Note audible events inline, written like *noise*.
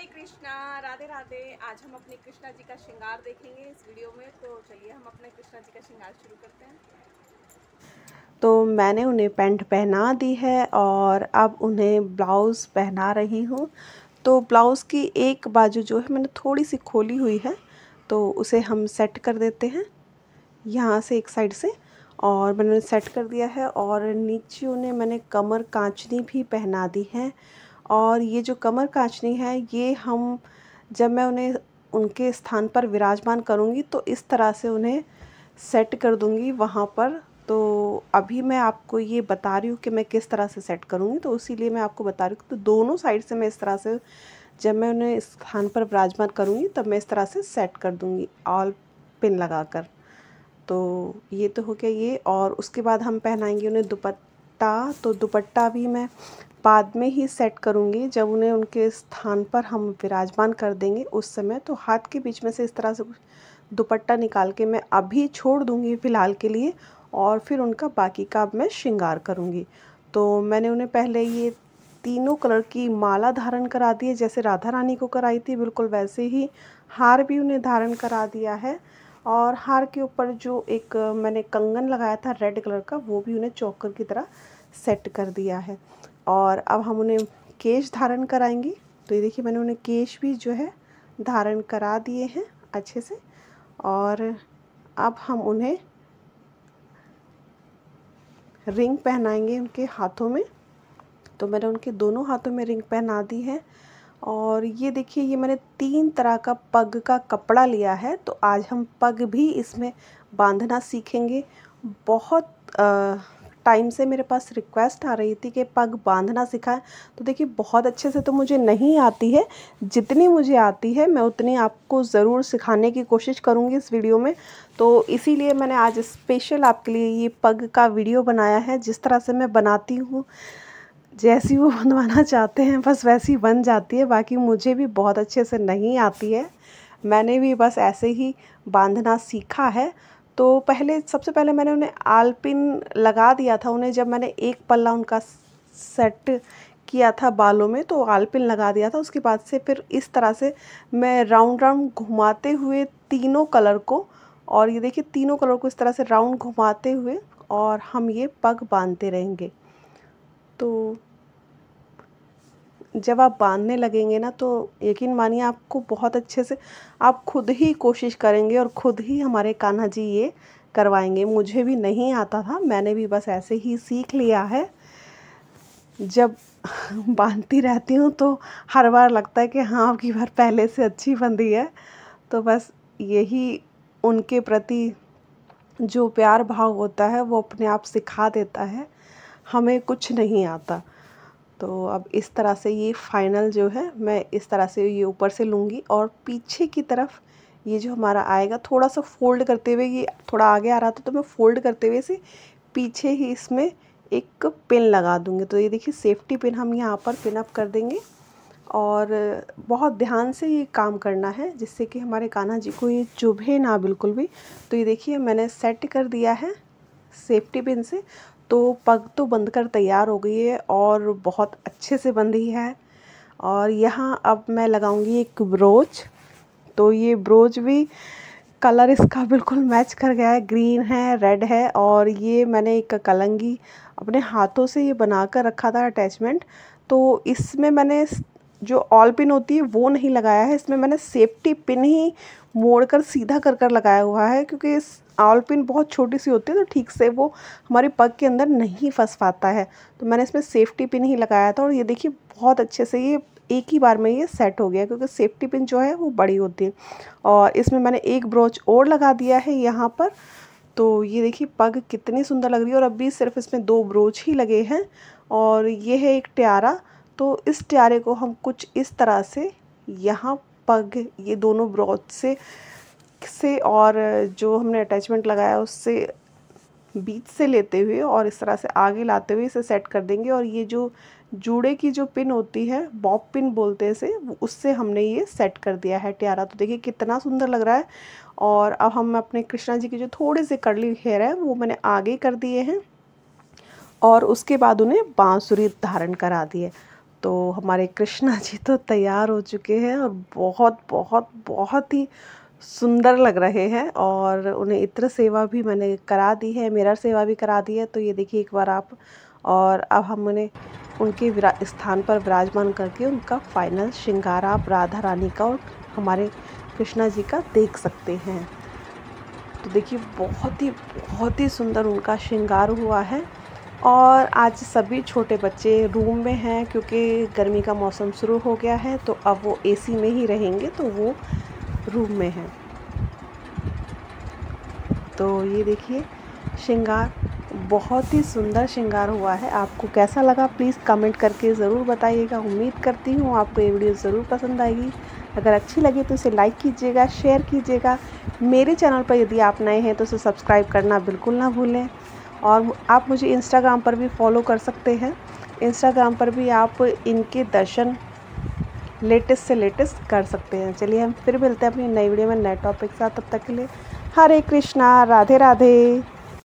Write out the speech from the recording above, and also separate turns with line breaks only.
हरे कृष्णा राधे राधे आज हम अपने कृष्णा जी का श्रृंगार देखेंगे इस वीडियो में तो चलिए हम अपने कृष्णा जी का श्रृंगार शुरू करते हैं तो मैंने उन्हें पैंट पहना दी है और अब उन्हें ब्लाउज़ पहना रही हूँ तो ब्लाउज़ की एक बाजू जो है मैंने थोड़ी सी खोली हुई है तो उसे हम सेट कर देते हैं यहाँ से एक साइड से और मैंने सेट कर दिया है और नीचे उन्हें मैंने कमर कांचनी भी पहना दी है और ये जो कमर काचनी है ये हम जब मैं उन्हें उनके स्थान पर विराजमान करूँगी तो इस तरह से उन्हें सेट कर दूँगी वहाँ पर तो अभी मैं आपको ये बता रही हूँ कि मैं किस तरह से सेट करूँगी तो इसीलिए मैं आपको बता रही हूँ तो दोनों साइड से मैं इस तरह से जब मैं उन्हें स्थान पर विराजमान करूँगी तब मैं इस तरह से सेट कर दूँगी ऑल पिन लगा कर तो ये तो हो गया ये और उसके बाद हम पहनाएंगे उन्हें दुपट्टा तो दुपट्टा भी मैं बाद में ही सेट करूँगी जब उन्हें उनके स्थान पर हम विराजमान कर देंगे उस समय तो हाथ के बीच में से इस तरह से दुपट्टा निकाल के मैं अभी छोड़ दूँगी फ़िलहाल के लिए और फिर उनका बाकी का अब मैं श्रृंगार करूँगी तो मैंने उन्हें पहले ये तीनों कलर की माला धारण करा दी है जैसे राधा रानी को कराई थी बिल्कुल वैसे ही हार भी उन्हें धारण करा दिया है और हार के ऊपर जो एक मैंने कंगन लगाया था रेड कलर का वो भी उन्हें चौकर की तरह सेट कर दिया है और अब हम उन्हें केश धारण कराएंगे तो ये देखिए मैंने उन्हें केश भी जो है धारण करा दिए हैं अच्छे से और अब हम उन्हें रिंग पहनाएंगे उनके हाथों में तो मैंने उनके दोनों हाथों में रिंग पहना दी है और ये देखिए ये मैंने तीन तरह का पग का कपड़ा लिया है तो आज हम पग भी इसमें बांधना सीखेंगे बहुत आ, टाइम से मेरे पास रिक्वेस्ट आ रही थी कि पग बांधना सिखाएं तो देखिए बहुत अच्छे से तो मुझे नहीं आती है जितनी मुझे आती है मैं उतनी आपको ज़रूर सिखाने की कोशिश करूँगी इस वीडियो में तो इसीलिए मैंने आज स्पेशल आपके लिए ये पग का वीडियो बनाया है जिस तरह से मैं बनाती हूँ जैसी वो *laughs* बनवाना चाहते हैं बस वैसी बन जाती है बाकी मुझे भी बहुत अच्छे से नहीं आती है मैंने भी बस ऐसे ही बांधना सीखा है तो पहले सबसे पहले मैंने उन्हें आलपिन लगा दिया था उन्हें जब मैंने एक पल्ला उनका सेट किया था बालों में तो आलपिन लगा दिया था उसके बाद से फिर इस तरह से मैं राउंड राउंड घुमाते हुए तीनों कलर को और ये देखिए तीनों कलर को इस तरह से राउंड घुमाते हुए और हम ये पग बांधते रहेंगे तो जब आप बांधने लगेंगे ना तो यकीन मानिए आपको बहुत अच्छे से आप खुद ही कोशिश करेंगे और खुद ही हमारे कान्हा जी ये करवाएंगे मुझे भी नहीं आता था मैंने भी बस ऐसे ही सीख लिया है जब *laughs* बांधती रहती हूँ तो हर बार लगता है कि हाँ आपकी की बार पहले से अच्छी बंदी है तो बस यही उनके प्रति जो प्यार भाव होता है वो अपने आप सिखा देता है हमें कुछ नहीं आता तो अब इस तरह से ये फाइनल जो है मैं इस तरह से ये ऊपर से लूँगी और पीछे की तरफ ये जो हमारा आएगा थोड़ा सा फोल्ड करते हुए ये थोड़ा आगे आ रहा था तो मैं फोल्ड करते हुए इसे पीछे ही इसमें एक पिन लगा दूँगी तो ये देखिए सेफ्टी पिन हम यहाँ पर पिन अप कर देंगे और बहुत ध्यान से ये काम करना है जिससे कि हमारे कान्हा जी को ये चुभे ना बिल्कुल भी तो ये देखिए मैंने सेट कर दिया है सेफ्टी पिन से तो पग तो बंद कर तैयार हो गई है और बहुत अच्छे से बंधी है और यहाँ अब मैं लगाऊंगी एक ब्रोच तो ये ब्रोच भी कलर इसका बिल्कुल मैच कर गया है ग्रीन है रेड है और ये मैंने एक कलंगी अपने हाथों से ये बना कर रखा था अटैचमेंट तो इसमें मैंने जो ऑल पिन होती है वो नहीं लगाया है इसमें मैंने सेफ्टी पिन ही मोड़ कर सीधा कर कर लगाया हुआ है क्योंकि इस ऑल पिन बहुत छोटी सी होती है तो ठीक से वो हमारे पग के अंदर नहीं फंस पाता है तो मैंने इसमें सेफ्टी पिन ही लगाया था और ये देखिए बहुत अच्छे से ये एक ही बार में ये सेट हो गया क्योंकि सेफ्टी पिन जो है वो बड़ी होती है और इसमें मैंने एक ब्रोच और लगा दिया है यहाँ पर तो ये देखिए पग कितनी सुंदर लग रही है और अभी सिर्फ इसमें दो ब्रोच ही लगे हैं और ये है एक ट्यारा तो इस प्यारे को हम कुछ इस तरह से यहाँ पग ये दोनों ब्रॉथ से से और जो हमने अटैचमेंट लगाया उससे बीच से लेते हुए और इस तरह से आगे लाते हुए इसे सेट कर देंगे और ये जो जूड़े की जो पिन होती है बॉब पिन बोलते हैं इसे उससे हमने ये सेट कर दिया है टियारा तो देखिए कितना सुंदर लग रहा है और अब हम अपने कृष्णा जी के जो थोड़े से कर्ली हेयर हैं वो मैंने आगे कर दिए हैं और उसके बाद उन्हें बाँसुरी धारण करा दी है तो हमारे कृष्णा जी तो तैयार हो चुके हैं और बहुत बहुत बहुत ही सुंदर लग रहे हैं और उन्हें इत्र सेवा भी मैंने करा दी है मिरर सेवा भी करा दी है तो ये देखिए एक बार आप और अब हम उन्हें उनके स्थान पर विराजमान करके उनका फाइनल श्रृंगार आप राधा रानी का और हमारे कृष्णा जी का देख सकते हैं तो देखिए बहुत ही बहुत ही सुंदर उनका श्रृंगार हुआ है और आज सभी छोटे बच्चे रूम में हैं क्योंकि गर्मी का मौसम शुरू हो गया है तो अब वो एसी में ही रहेंगे तो वो रूम में हैं तो ये देखिए श्रृंगार बहुत ही सुंदर श्रृंगार हुआ है आपको कैसा लगा प्लीज़ कमेंट करके ज़रूर बताइएगा उम्मीद करती हूँ आपको ये वीडियो ज़रूर पसंद आएगी अगर अच्छी लगे तो इसे लाइक कीजिएगा शेयर कीजिएगा मेरे चैनल पर यदि आप नए हैं तो उसे सब्सक्राइब करना बिल्कुल ना भूलें और आप मुझे इंस्टाग्राम पर भी फॉलो कर सकते हैं इंस्टाग्राम पर भी आप इनके दर्शन लेटेस्ट से लेटेस्ट कर सकते हैं चलिए हम फिर मिलते हैं अपनी नई वीडियो में नए टॉपिक के साथ तब तक के लिए हरे कृष्णा राधे राधे